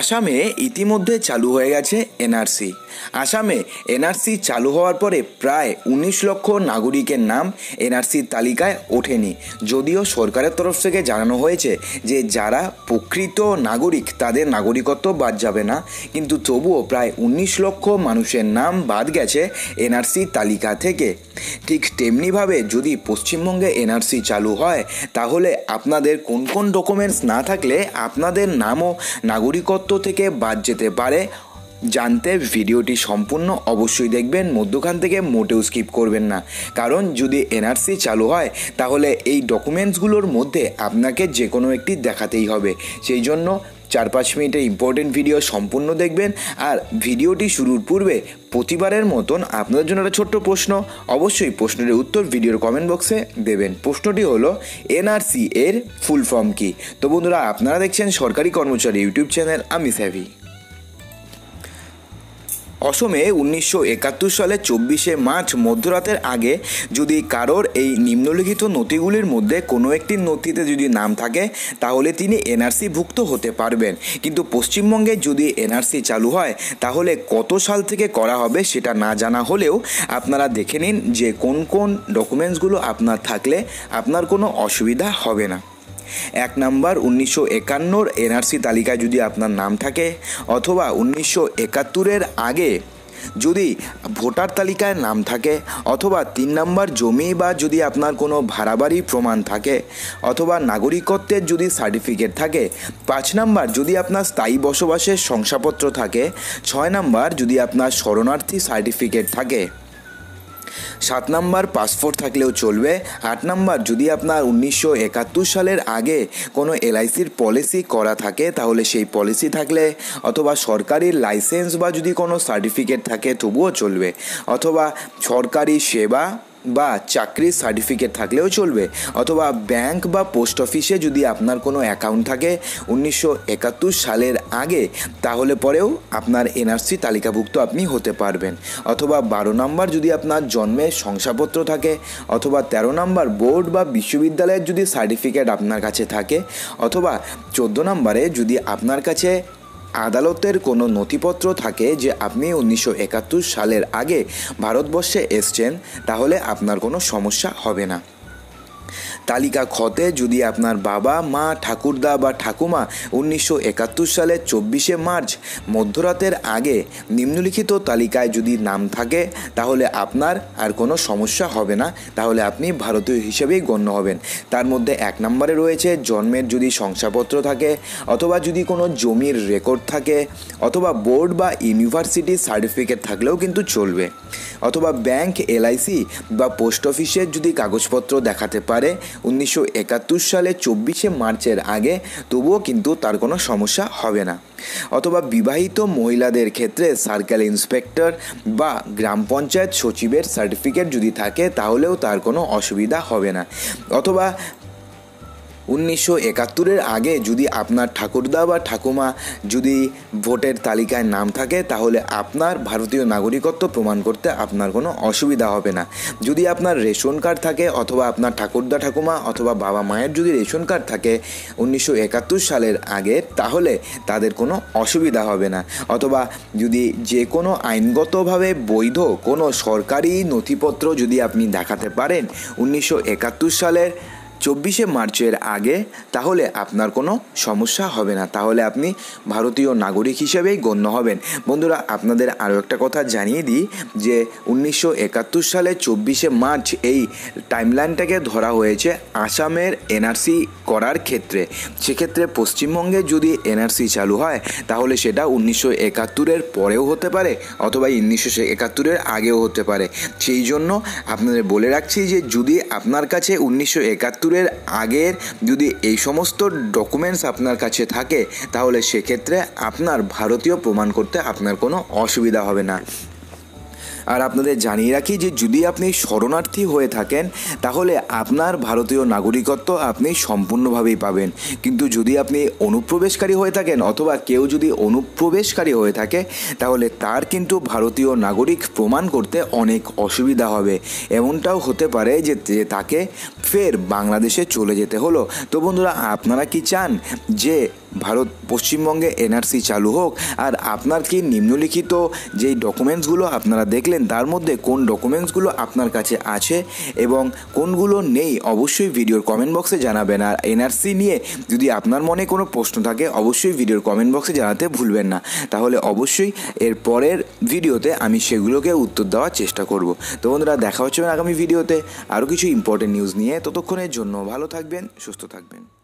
আসামে ইতিমধ্যে চালু হয়ে গেছে এনআরসি আসামে এনআরসি চালু হওয়ার পরে প্রায় উনিশ লক্ষ নাগরিকের নাম এনআরসির তালিকায় ওঠেনি যদিও সরকারের তরফ থেকে জানানো হয়েছে যে যারা প্রকৃত নাগরিক তাদের নাগরিকত্ব বাদ যাবে না কিন্তু তবুও প্রায় উনিশ লক্ষ মানুষের নাম বাদ গেছে এনআরসি তালিকা থেকে ঠিক তেমনিভাবে যদি পশ্চিমবঙ্গে এনআরসি চালু হয় তাহলে আপনাদের কোন কোন ডকুমেন্টস না থাকলে আপনাদের নামও নাগরিকত্ব তত্ত্ব থেকে বাদ যেতে পারে জানতে ভিডিওটি সম্পূর্ণ অবশ্যই দেখবেন মধ্যখান থেকে মোটেও স্কিপ করবেন না কারণ যদি এনআরসি চালু হয় তাহলে এই ডকুমেন্টসগুলোর মধ্যে আপনাকে যে কোনো একটি দেখাতেই হবে সেই জন্য চার পাঁচ মিনিটের ইম্পর্টেন্ট ভিডিও সম্পূর্ণ দেখবেন আর ভিডিওটি শুরুর পূর্বে প্রতিবারের মতন আপনাদের জন্য একটা ছোট্ট প্রশ্ন অবশ্যই প্রশ্নের উত্তর ভিডিওর কমেন্ট বক্সে দেবেন প্রশ্নটি হলো এনআরসি এর ফুল ফর্ম কি তো বন্ধুরা আপনারা দেখছেন সরকারি কর্মচারী ইউটিউব চ্যানেল আমি স্যাভি অসমে উনিশশো একাত্তর সালে চব্বিশে মার্চ মধ্যরাতের আগে যদি কারোর এই নিম্নলিখিত নথিগুলির মধ্যে কোনো একটি নথিতে যদি নাম থাকে তাহলে তিনি এনআরসি ভুক্ত হতে পারবেন কিন্তু পশ্চিমবঙ্গে যদি এনআরসি চালু হয় তাহলে কত সাল থেকে করা হবে সেটা না জানা হলেও আপনারা দেখে নিন যে কোন কোন ডকুমেন্টসগুলো আপনার থাকলে আপনার কোনো অসুবিধা হবে না এক নম্বর উনিশশো একান্নর এনআরসি তালিকায় যদি আপনার নাম থাকে অথবা উনিশশো একাত্তরের আগে যদি ভোটার তালিকায় নাম থাকে অথবা তিন নম্বর জমি বা যদি আপনার কোনো ভাড়াবাড়ি প্রমাণ থাকে অথবা নাগরিকত্বের যদি সার্টিফিকেট থাকে পাঁচ নাম্বার যদি আপনার স্থায়ী বসবাসের শংসাপত্র থাকে ছয় নাম্বার যদি আপনার শরণার্থী সার্টিফিকেট থাকে সাত নাম্বার পাসপোর্ট থাকলেও চলবে আট নাম্বার যদি আপনার উনিশশো একাত্তর সালের আগে কোনো এলআইসির পলিসি করা থাকে তাহলে সেই পলিসি থাকলে অথবা সরকারি লাইসেন্স বা যদি কোনো সার্টিফিকেট থাকে তবুও চলবে অথবা সরকারি সেবা বা চাকরির সার্টিফিকেট থাকলেও চলবে অথবা ব্যাংক বা পোস্ট অফিসে যদি আপনার কোনো অ্যাকাউন্ট থাকে উনিশশো একাত্তর সালের আগে তাহলে পরেও আপনার এনআরসি তালিকাভুক্ত আপনি হতে পারবেন অথবা বারো নম্বর যদি আপনার জন্মের শংসাপত্র থাকে অথবা তেরো নম্বর বোর্ড বা বিশ্ববিদ্যালয়ের যদি সার্টিফিকেট আপনার কাছে থাকে অথবা চোদ্দো নম্বরে যদি আপনার কাছে আদালতের কোনো নথিপত্র থাকে যে আপনি উনিশশো সালের আগে ভারতবর্ষে এসছেন তাহলে আপনার কোনো সমস্যা হবে না তালিকা খতে যদি আপনার বাবা মা ঠাকুরদা বা ঠাকুমা উনিশশো একাত্তর সালের চব্বিশে মার্চ মধ্যরাতের আগে নিম্নলিখিত তালিকায় যদি নাম থাকে তাহলে আপনার আর কোনো সমস্যা হবে না তাহলে আপনি ভারতীয় হিসেবেই গণ্য হবেন তার মধ্যে এক নম্বরে রয়েছে জন্মের যদি শংসাপত্র থাকে অথবা যদি কোনো জমির রেকর্ড থাকে অথবা বোর্ড বা ইউনিভার্সিটি সার্টিফিকেট থাকলেও কিন্তু চলবে অথবা ব্যাংক এলআইসি বা পোস্ট অফিসের যদি কাগজপত্র দেখাতে পারে উনিশশো সালে চব্বিশে মার্চের আগে তবুও কিন্তু তার কোনো সমস্যা হবে না অথবা বিবাহিত মহিলাদের ক্ষেত্রে সার্কেল ইন্সপেক্টর বা গ্রাম পঞ্চায়েত সচিবের সার্টিফিকেট যদি থাকে তাহলেও তার কোনো অসুবিধা হবে না অথবা উনিশশো একাত্তরের আগে যদি আপনার ঠাকুরদা বা ঠাকুমা যদি ভোটের তালিকায় নাম থাকে তাহলে আপনার ভারতীয় নাগরিকত্ব প্রমাণ করতে আপনার কোনো অসুবিধা হবে না যদি আপনার রেশন কার্ড থাকে অথবা আপনার ঠাকুরদা ঠাকুমা অথবা বাবা মায়ের যদি রেশন কার্ড থাকে উনিশশো একাত্তর সালের আগে তাহলে তাদের কোনো অসুবিধা হবে না অথবা যদি যে কোনো আইনগতভাবে বৈধ কোনো সরকারি নথিপত্র যদি আপনি দেখাতে পারেন উনিশশো একাত্তর সালের চব্বিশে মার্চের আগে তাহলে আপনার কোনো সমস্যা হবে না তাহলে আপনি ভারতীয় নাগরিক হিসেবেই গণ্য হবেন বন্ধুরা আপনাদের আরও একটা কথা জানিয়ে দিই যে উনিশশো একাত্তর সালে চব্বিশে মার্চ এই টাইমলাইনটাকে ধরা হয়েছে আসামের এনআরসি করার ক্ষেত্রে সেক্ষেত্রে পশ্চিমবঙ্গে যদি এনআরসি চালু হয় তাহলে সেটা উনিশশো একাত্তরের পরেও হতে পারে অথবা উনিশশো একাত্তরের আগেও হতে পারে সেই জন্য আপনাদের বলে রাখছি যে যদি আপনার কাছে উনিশশো একাত্তর মৃত্যুরের আগের যদি এই সমস্ত ডকুমেন্টস আপনার কাছে থাকে তাহলে সেক্ষেত্রে আপনার ভারতীয় প্রমাণ করতে আপনার কোনো অসুবিধা হবে না আর আপনাদের জানিয়ে রাখি যে যদি আপনি শরণার্থী হয়ে থাকেন তাহলে আপনার ভারতীয় নাগরিকত্ব আপনি সম্পূর্ণভাবেই পাবেন কিন্তু যদি আপনি অনুপ্রবেশকারী হয়ে থাকেন অথবা কেউ যদি অনুপ্রবেশকারী হয়ে থাকে তাহলে তার কিন্তু ভারতীয় নাগরিক প্রমাণ করতে অনেক অসুবিধা হবে এমনটাও হতে পারে যে তাকে ফের বাংলাদেশে চলে যেতে হলো তো বন্ধুরা আপনারা কি চান যে ভারত পশ্চিমবঙ্গে এনআরসি চালু হোক আর আপনার কি নিম্নলিখিত যেই ডকুমেন্টসগুলো আপনারা দেখলেন তার মধ্যে কোন ডকুমেন্টসগুলো আপনার কাছে আছে এবং কোনগুলো নেই অবশ্যই ভিডিওর কমেন্ট বক্সে জানাবেন আর এনআরসি নিয়ে যদি আপনার মনে কোনো প্রশ্ন থাকে অবশ্যই ভিডিওর কমেন্ট বক্সে জানাতে ভুলবেন না তাহলে অবশ্যই এর পরের ভিডিওতে আমি সেগুলোকে উত্তর দেওয়ার চেষ্টা করব তো বন্ধুরা দেখা হচ্ছে আগামী ভিডিওতে আরও কিছু ইম্পর্টেন্ট নিউজ নিয়ে ততক্ষণের জন্য ভালো থাকবেন সুস্থ থাকবেন